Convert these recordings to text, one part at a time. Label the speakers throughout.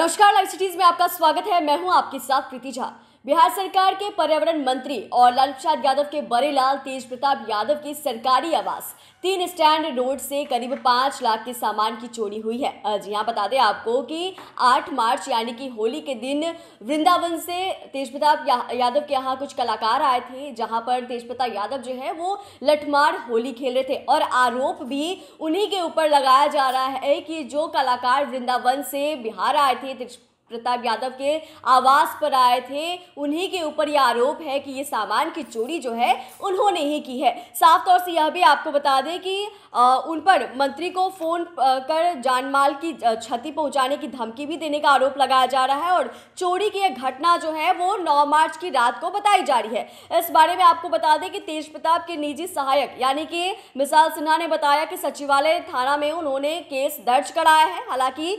Speaker 1: नमस्कार live cities में आपका स्वागत है मैं हूं आपके साथ प्रीति झा बिहार सरकार के पर्यावरण मंत्री और लाल प्रसाद यादव के बरेलाल तेज प्रताप यादव के सरकारी आवास तीन स्टैंड रोड से करीब पाँच लाख के सामान की चोरी हुई है जी हाँ बता दें आपको कि आठ मार्च यानी कि होली के दिन वृंदावन से तेज प्रताप या, यादव के यहाँ कुछ कलाकार आए थे जहाँ पर तेज प्रताप यादव जो है वो लठमार होली खेल रहे थे और आरोप भी उन्हीं के ऊपर लगाया जा रहा है कि जो कलाकार वृंदावन से बिहार आए थे प्रताप यादव के आवास पर आए थे उन्हीं के ऊपर यह आरोप है कि ये सामान की चोरी जो है उन्होंने ही की है साफ तौर से यह भी आपको बता दें कि आ, उन पर मंत्री को फ़ोन कर जानमाल की क्षति पहुंचाने की धमकी भी देने का आरोप लगाया जा रहा है और चोरी की यह घटना जो है वो नौ मार्च की रात को बताई जा रही है इस बारे में आपको बता दें कि तेज प्रताप के निजी सहायक यानी कि मिसाल सिन्हा ने बताया कि सचिवालय थाना में उन्होंने केस दर्ज कराया है हालांकि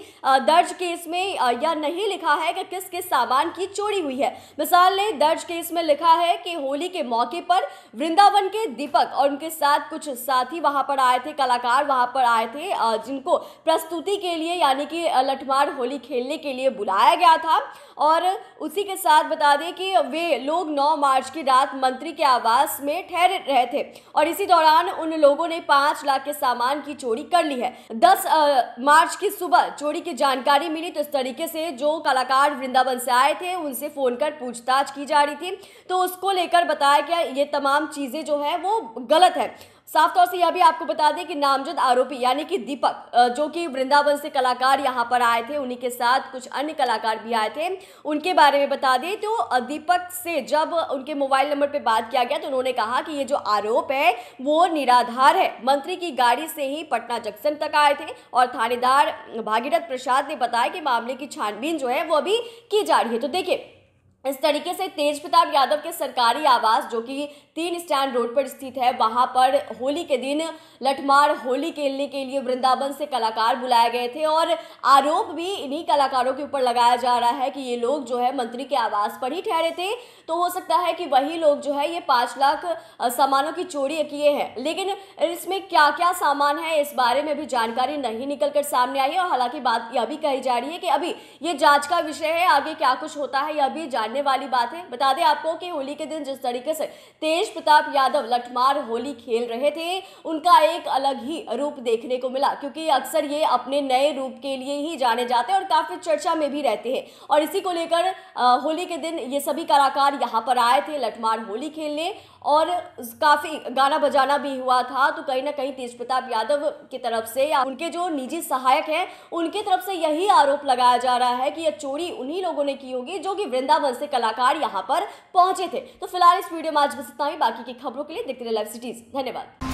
Speaker 1: दर्ज केस में यह नहीं नहीं लिखा है कि किस किस सामान की चोरी हुई है मिसाल ने दर्ज केस में लिखा है कि होली के मौके पर वृंदावन के दीपक और उनके साथ कुछ साथी वहां पर आए थे कलाकार वहां पर आए थे जिनको प्रस्तुति के लिए यानी कि लठमार होली खेलने के लिए बुलाया गया था और उसी के साथ बता दें कि वे लोग 9 मार्च की रात मंत्री के आवास में ठहरे रहे थे और इसी दौरान उन लोगों ने पाँच लाख के सामान की चोरी कर ली है दस आ, मार्च की सुबह चोरी की जानकारी मिली तो इस तरीके से जो कलाकार वृंदावन से आए थे उनसे फ़ोन कर पूछताछ की जा रही थी तो उसको लेकर बताया गया ये तमाम चीज़ें जो है वो गलत है साफ तौर से यह भी आपको बता दें कि नामजद आरोपी यानी कि दीपक जो कि वृंदावन से कलाकार यहाँ पर आए थे उन्हीं के साथ कुछ अन्य कलाकार भी आए थे उनके बारे में बता दें तो दीपक से जब उनके मोबाइल नंबर पर बात किया गया तो उन्होंने कहा कि ये जो आरोप है वो निराधार है मंत्री की गाड़ी से ही पटना जंक्शन तक आए थे और थानेदार भागीरथ प्रसाद ने बताया कि मामले की छानबीन जो है वो अभी की जा रही है तो देखिये इस तरीके से तेज प्रताप यादव के सरकारी आवास जो कि तीन स्टैंड रोड पर स्थित है वहाँ पर होली के दिन लठमार होली खेलने के लिए वृंदावन से कलाकार बुलाए गए थे और आरोप भी इन्हीं कलाकारों के ऊपर लगाया जा रहा है कि ये लोग जो है मंत्री के आवास पर ही ठहरे थे तो हो सकता है कि वही लोग जो है ये पाँच लाख सामानों की चोरी किए हैं लेकिन इसमें क्या क्या सामान है इस बारे में भी जानकारी नहीं निकल कर सामने आई है और हालांकि बात यह भी कही जा रही है कि अभी ये जाँच का विषय है आगे क्या कुछ होता है यह भी जान जानने वाली बात है बता दें आपको कि होली के दिन जिस तरीके से तेज प्रताप यादव लठमार होली खेल रहे थे उनका एक अलग ही रूप देखने को मिला क्योंकि अक्सर ये अपने नए रूप के लिए ही जाने जाते हैं और काफ़ी चर्चा में भी रहते हैं और इसी को लेकर होली के दिन ये सभी कलाकार यहाँ पर आए थे लठमार होली खेलने और काफ़ी गाना बजाना भी हुआ था तो कहीं ना कहीं तेज प्रताप यादव की तरफ से या उनके जो निजी सहायक हैं उनकी तरफ से यही आरोप लगाया जा रहा है कि यह चोरी उन्हीं लोगों ने की होगी जो कि वृंदावन से कलाकार यहाँ पर पहुंचे थे तो फिलहाल इस वीडियो में आज बस इतना ही बाकी की खबरों के लिए देखते रहे लाइव सिटीज धन्यवाद